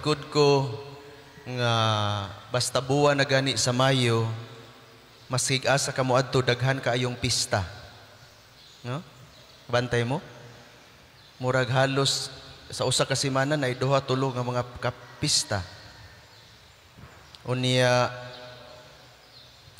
Good ko nga basta buwa na gani sa Mayo, maskig asa ka mo adto daghan kaayong pista. No? Bantay mo? Murag halos sa usa ka semana na iduha tulo nga mga kapista. Unya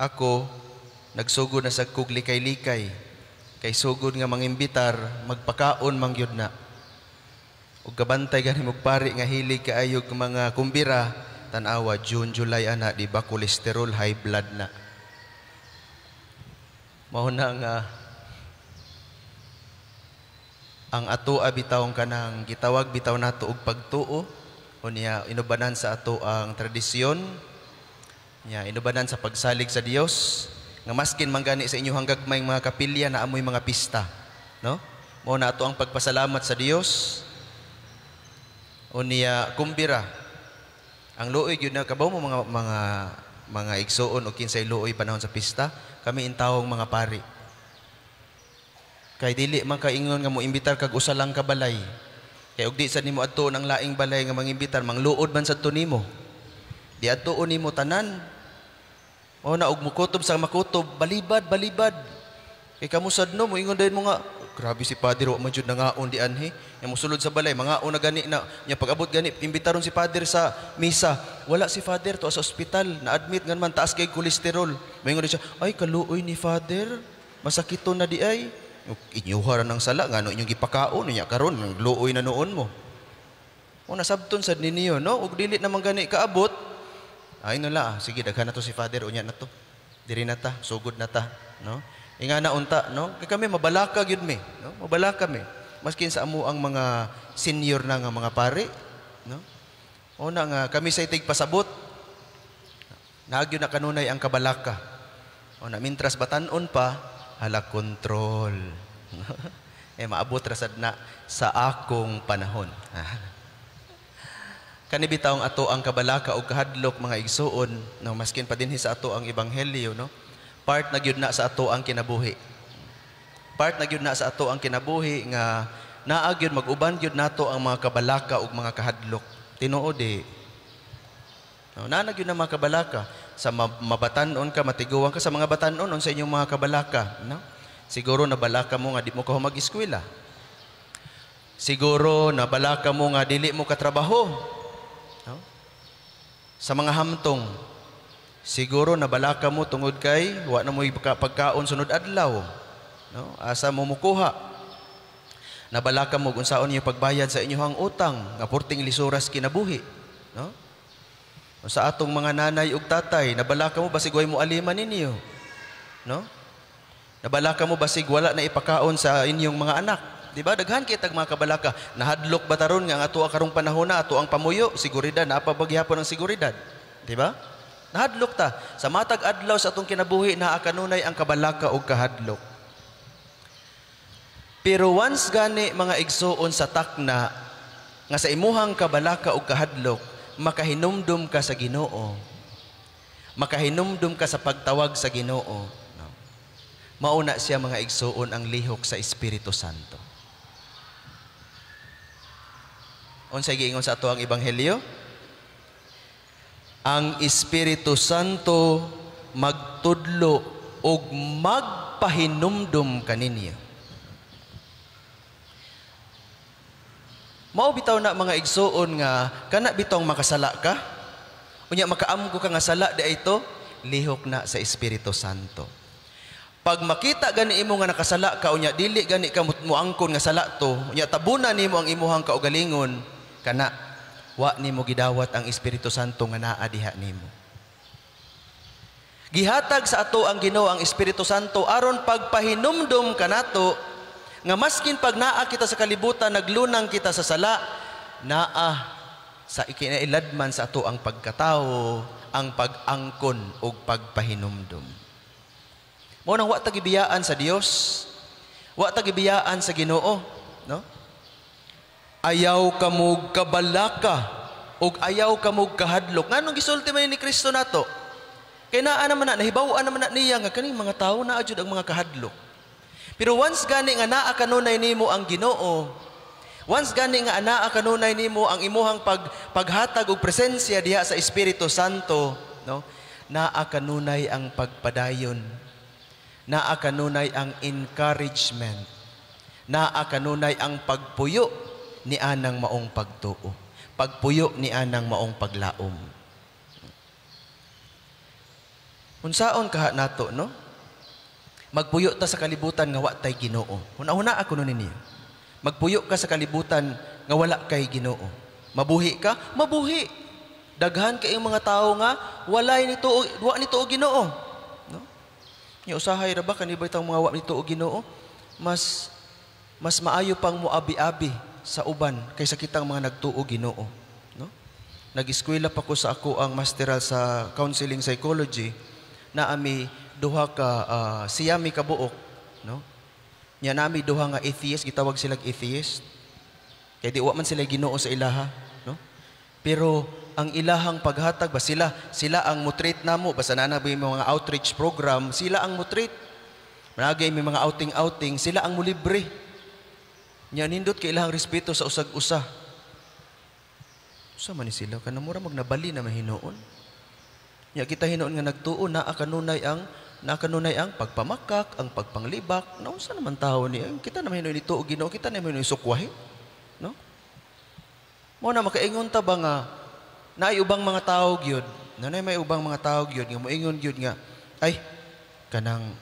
ako nagsugod na sa kog likay kay sugod nga mangimbitar magpakaon mangyud na ug kabantay gani mugpari nga hilig kaayog mga kumbira tanawa June July ana di ba cholesterol high blood na mao na nga ang ato abitawon kanang gitawag bitaw nato og pagtuo unya inubanan sa ato ang tradisyon nya inubanan sa pagsalig sa Dios nga maskin mangani sa inyo hanggag may mga kapilya na amoy mga pista no mao na ato ang pagpasalamat sa Dios unya kumbira ang luoy gyud na kabaw mo mga mga mga igsoon o kinsay luoy panahon sa pista kami intawong mga pari kay dili man ka ingon nga mo imbitar kag usa lang ka balay kay ug di sad nimo adto nang laing balay nga mangimbitar mangluod man sa to nimo di adto nimo tanan o na og mukutob sa makutob balibad balibad Kay eh, kamusad no, moingon dahil mo nga, grabe si Padre, wak man jud nangaon di anhi. Yung musulod sa balay, mga una gani na, yung pag-abot gani, imbitaron si Padre sa misa. Wala si Father to sa ospital, na-admit nga man, taas kay kolesterol. Moingon din siya, ay kaluoy ni Father, masakito na di ay. Inyuhara ng sala, nga no, inyong gipakaon, niya karon, ng luoy na noon mo. O nasabton sa ninyo, no? Ug dili naman gani kaabot. Ay no la, ah, sige daghan na to si Father, unya na to. Diri na ta, sugod na ta, no? Inga na unta, no? Kay kami mabalaka gyud mi, no? Mabalaka mi. Maskin sa amo ang mga senior na nga mga pare, no? Una nga kami sa itig pasabot. Naagyo na kanunay ang kabalaka. Una mintras batan-on pa hala kontrol. eh maabot rasad na sa akong panahon. kani bitaw ang ato ang kabalaka og kahadlok mga igsuon no maskin pa din sa ato ang ebanghelyo no part na gyud na sa ato ang kinabuhi. Part na gyud na sa ato ang kinabuhi nga naa gyud mag gyud nato ang mga kabalaka ug mga kahadlok. Tinuod di No, na gyud na mga kabalaka sa mabatanon ka, matiguan ka sa mga batanon sa inyong mga kabalaka, no? Siguro na balaka mo nga di mo ka mag-eskwela. Siguro na balaka mo nga dili mo katrabaho. No? Sa mga hamtong, Siguro nabalaka mo tungod kay wa na mo pagkaon sunod adlaw. No? Asa mo mukuha? Nabalaka mo kung saon yung pagbayad sa inyong utang nga purting lisuras kinabuhi. No? Sa atong mga nanay ug tatay, nabalaka mo ba way mo aliman ninyo. No? Nabalaka mo basig wala na ipakaon sa inyong mga anak. Di ba? Daghan kita mga kabalaka. Nahadlok ba taron nga ang ato karong panahon na ato ang pamuyo, siguridad na apabagyapon ang siguridad. Di ba? Nahadlok ta. Sa matag adlaw sa atong kinabuhi, naa kanunay ang kabalaka o kahadlok. Pero once gani mga igsoon sa takna, nga sa imuhang kabalaka o kahadlok, makahinumdum ka sa ginoo. Makahinumdum ka sa pagtawag sa ginoo. No? Mauna siya mga igsoon ang lihok sa Espiritu Santo. Unsay giingon sa ato ang Ebanghelyo? ang Espiritu Santo magtudlo og magpahinumdum kaninyo. Mao bitaw na mga igsuon nga kana bitong makasala ka, unya makaamgo ka nga sala di ito, lihok na sa Espiritu Santo. Pag makita gani imo nga nakasala ka unya dili gani ka muangkon nga sala to, unya tabunan nimo ang imuhang kaugalingon kana wa ni nimo gidawat ang Espiritu Santo nga naa diha nimo. Gihatag sa ato ang Ginoo ang Espiritu Santo aron pagpahinumdom kanato nga maskin pag naa kita sa kalibutan naglunang kita sa sala naa sa ikinailadman sa ato ang pagkatao ang pag-angkon o pagpahinumdom. Mo nang wa tagibiyaan sa Dios, wa tagibiyaan sa Ginoo, no? ayaw kamog kabalaka ug ayaw kamog kahadlok nganong gisulti man ni Kristo nato kay naa naman na nahibaw-an naman na niya nga kaning mga tawo na jud ang mga kahadlok pero once gani nga naa kanunay nimo ang Ginoo once gani nga naa kanunay nimo ang imuhang pag paghatag og presensya diha sa Espiritu Santo no naa kanunay ang pagpadayon naa kanunay ang encouragement naa kanunay ang pagpuyo ni anang maong pagtuo. Pagpuyo ni anang maong paglaom. Unsaon kaha nato, no? Magpuyo ta sa kalibutan nga watay ginoo. Una-una ako nun ninyo. Magpuyo ka sa kalibutan nga wala kay ginoo. Mabuhi ka? Mabuhi. Daghan kay mga tao nga walay nito wa nito ginoo. No? Nya usahay ra ba kanibay tang mga wa nito ginoo? Mas mas maayo pang muabi-abi sa uban kaysa kitang mga nagtuo Ginoo. No? Nag-eskwela pa ko sa ako ang masteral sa counseling psychology na ami duha ka uh, siyami ka buok, no? Nya nami duha nga atheist gitawag sila atheist. Kay di man sila Ginoo sa ilaha, no? Pero ang ilahang paghatag ba sila sila ang mutreat namo basta na mo mga outreach program sila ang mutreat managay may mga outing outing sila ang mulibre Nya nindot kay ilang respeto sa usag-usa. Usa man ni sila kana mura magnabali na mahinuon. Nya kita hinuon nga nagtuo na kanunay ang nakanunay ang pagpamakak, ang pagpanglibak. Na Naunsa naman tao ni kita na mahinuon ito Ginoo, kita na mahinuon sukwahi. No? Mo na makaingon ta ba nga naay ubang mga tao gyud. Nanay may ubang mga tao gyud nga moingon gyud nga ay kanang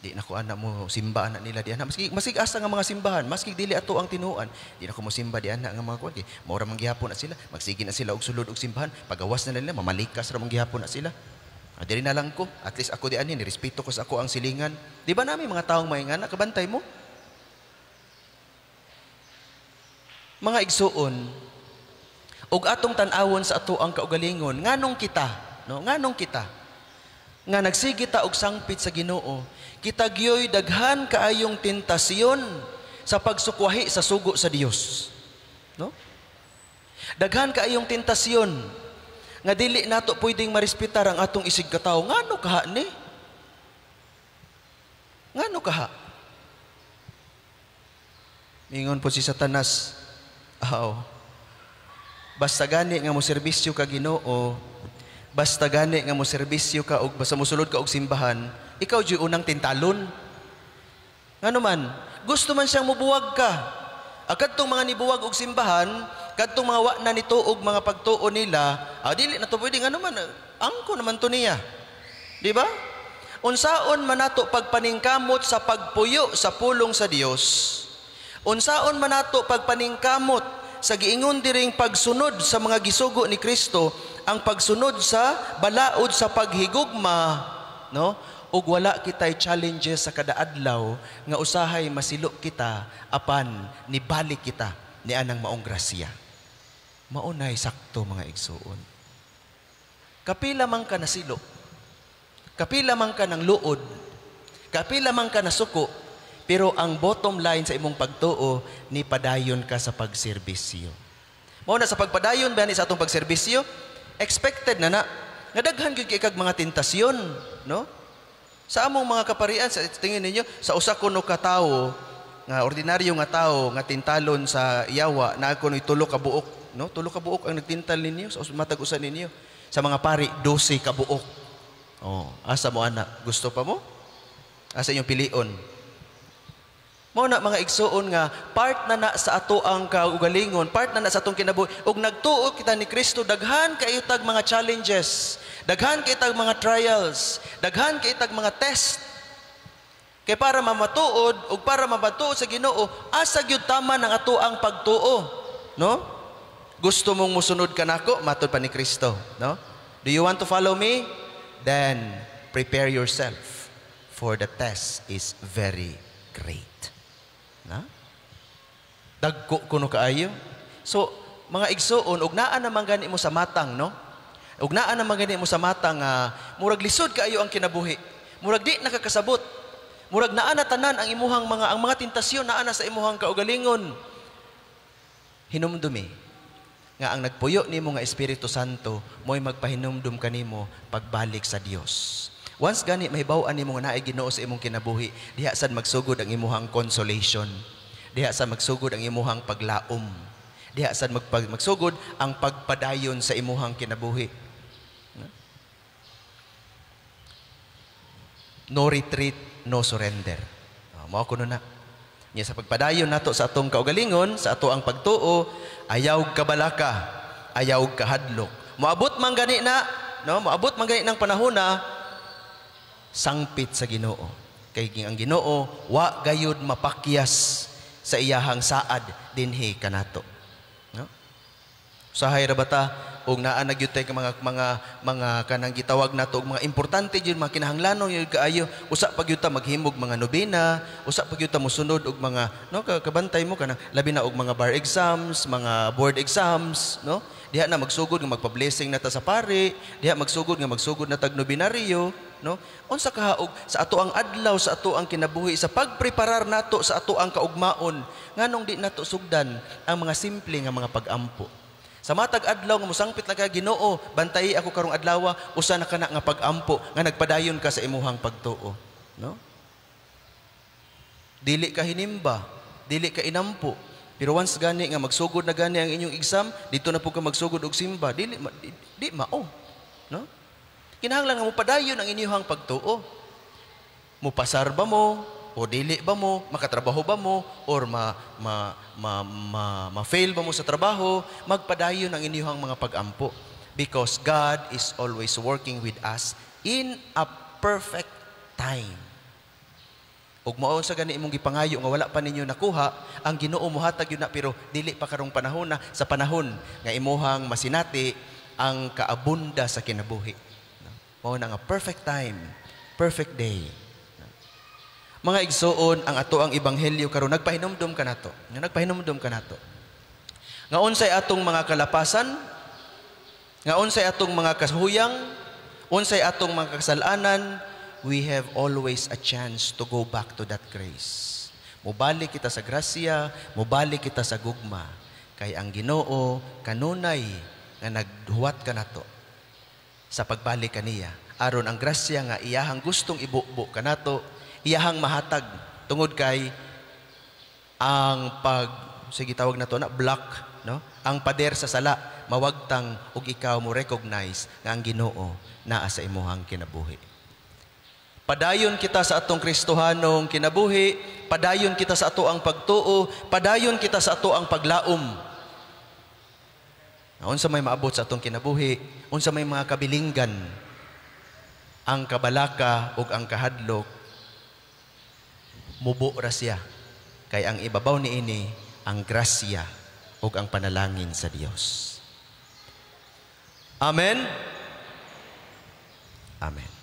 Di na ko anak mo simba anak nila di anak. Maski maski asa nga mga simbahan, maski dili ato ang tinuan, di na ko mo simba di anak nga mga kuan. mo ra manggihapon na sila, magsige na sila og sulod og simbahan, pagawas na nila mamalikas ra manggihapon na sila. Adiri ah, na lang ko, at least ako di ani ni respeto ko sa ako ang silingan. Di ba nami mga tawong taong mayngana kabantay mo? Mga igsuon, og atong tan-awon sa ato ang kaugalingon, nganong kita, no? Nganong kita? nga nagsigita og sangpit sa Ginoo kita gyoy daghan kaayong tentasyon sa pagsukwahi sa sugo sa Dios no daghan kaayong tentasyon nga dili nato pwedeng marespetar ang atong isig katawo ngano kaha ni ngano kaha ingon po si Satanas aw basta gani nga mo serbisyo ka Ginoo Basta gani nga mo serbisyo ka og basta mosulod ka og simbahan, ikaw jud unang tintalon. Ngano man, gusto man siyang mubuwag ka. Agad ah, mga nibuwag og simbahan, kadtong mga wa na nito og mga pagtuo nila, ah, dili na to pwede ngano man, ah, angko naman to niya. Di ba? Unsaon man nato pagpaningkamot sa pagpuyo sa pulong sa Dios. Unsaon man nato pagpaningkamot sa giingon diring pagsunod sa mga gisugo ni Kristo ang pagsunod sa balaod sa paghigugma, no? ug wala kitay challenges sa kadaadlaw nga usahay masilo kita apan nibalik kita ni anang maong grasya. Maunay sakto mga igsuon. Kapila man ka nasilo, kapila man ka ng luod, kapila man ka nasuko, pero ang bottom line sa imong pagtuo ni padayon ka sa pagserbisyo. Mao na sa pagpadayon ba ni sa atong pagserbisyo, expected na na. Nadaghan gyud kay kag mga tentasyon, no? Sa among mga kaparian sa tingin ninyo sa usa kuno ka tawo nga ordinaryo nga tawo nga tintalon sa iyawa na kunoy ni tulo ka buok, no? Tulo ka buok ang nagtintal ninyo sa matag usa ninyo. Sa mga pari 12 ka buok. Oh, asa mo anak, gusto pa mo? Asa inyong pilion? Mao na mga igsuon nga part na na sa ato ang kaugalingon, part na na sa atong kinabuhi ug nagtuo kita ni Kristo daghan kay tag mga challenges, daghan kay tag mga trials, daghan kay tag mga test. Kay para mamatuod ug para mabatuo sa Ginoo, asa gyud tama ang ato ang pagtuo, no? Gusto mong musunod kanako, matod pa ni Kristo, no? Do you want to follow me? Then prepare yourself for the test is very great. Na? Dagko kuno kaayo. So, mga igsoon, ugnaan naman gani mo sa matang, no? Ugnaan naman gani mo sa matang, uh, murag lisod kaayo ang kinabuhi. Murag di nakakasabot. Murag naa na tanan ang imuhang mga ang mga tentasyon naa na sa imuhang kaugalingon. Hinumdumi nga ang nagpuyo nimo nga Espiritu Santo mo'y magpahinumdum kanimo pagbalik sa Dios. Once gani mahibawaan nimo nga naay Ginoo sa imong kinabuhi, diha sad magsugod ang imuhang consolation. Diha sad magsugod ang imuhang paglaom. Diha sad magpag, magsugod ang pagpadayon sa imuhang kinabuhi. No retreat, no surrender. Oh, mao kuno na. Nya sa pagpadayon nato sa atong kaugalingon, sa ato ang pagtuo, ayaw kabalaka, ayaw kahadlok. Moabot man gani na, no? Moabot man gani ng panahon na sangpit sa Ginoo. Kay ang Ginoo wa gayud mapakyas sa iyahang saad dinhi kanato. No? Usahay ra bata og naa nagyutay ka mga mga mga kanang gitawag nato og mga importante jud mga kinahanglanon jud kaayo usa pagyuta maghimog mga nobena usa pagyuta mosunod og mga no kabantay mo kanang labi na og mga bar exams mga board exams no diha na magsugod nga magpa-blessing na ta sa pare diha magsugod nga magsugod na tag nobinaryo no unsa kahaog sa ato ang adlaw sa ato ang kinabuhi sa pagpreparar nato sa ato ang kaugmaon nganong di nato sugdan ang mga simple nga mga pagampo sa matag adlaw nga mosangpit lang ka Ginoo bantay ako karong adlaw usa na kana nga pagampo nga nagpadayon ka sa imuhang pagtuo no dili ka hinimba dili ka inampo pero once gani nga magsugod na gani ang inyong exam dito na po ka magsugod og simba dili di, di mao no Kinahanglan mo padayon ang inyuhang pagtuo. Mupasar ba mo? O dili ba mo? Makatrabaho ba mo? Or ma, ma, ma, ma, ma-fail ba mo sa trabaho? Magpadayon ang inyuhang mga pagampo. Because God is always working with us in a perfect time. Ug mao sa gani imong gipangayo nga wala pa ninyo nakuha, ang Ginoo mohatag yun na pero dili pa karong panahon na sa panahon nga imuhang masinati ang kaabunda sa kinabuhi. Mao na nga perfect time, perfect day. Mga igsuon ang ato ang ebanghelyo karon ka nato. Nga ka nato. Nga unsay atong mga kalapasan? Nga unsay atong mga kasuhuyang? Unsay atong mga kasalanan? We have always a chance to go back to that grace. Mubalik kita sa grasya, mubalik kita sa gugma. Kay ang Ginoo kanunay nga naghuwat nagduwat kanato sa pagbalik kaniya. Aron ang grasya nga iyahang gustong ibukbo kanato, iyahang mahatag tungod kay ang pag sige tawag na to na black no ang pader sa sala mawagtang og ikaw mo recognize nga ang Ginoo naa sa imuhang kinabuhi Padayon kita sa atong Kristohanong kinabuhi, padayon kita sa ato ang pagtuo, padayon kita sa ato ang paglaom Unsa may maabot sa atong kinabuhi, unsa may mga kabilinggan ang kabalaka ug ang kahadlok mubo ra siya kay ang ibabaw niini ang grasya ug ang panalangin sa Dios. Amen. Amen.